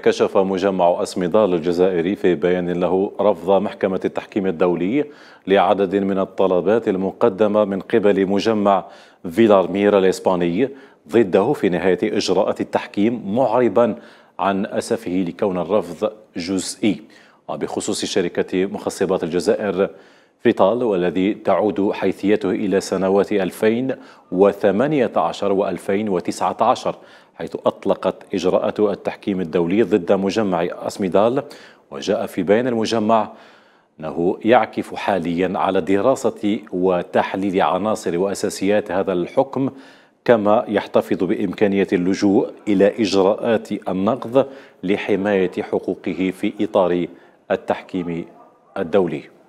كشف مجمع أسمدال الجزائري في بيان له رفض محكمة التحكيم الدولي لعدد من الطلبات المقدمة من قبل مجمع فيلارمير الإسباني ضده في نهاية إجراءات التحكيم معربا عن أسفه لكون الرفض جزئي وبخصوص شركة مخصبات الجزائر فريطال والذي تعود حيثيته إلى سنوات 2018 و 2019 حيث أطلقت إجراءات التحكيم الدولي ضد مجمع أسميدال وجاء في بيان المجمع أنه يعكف حاليا على دراسة وتحليل عناصر وأساسيات هذا الحكم كما يحتفظ بإمكانية اللجوء إلى إجراءات النقض لحماية حقوقه في إطار التحكيم الدولي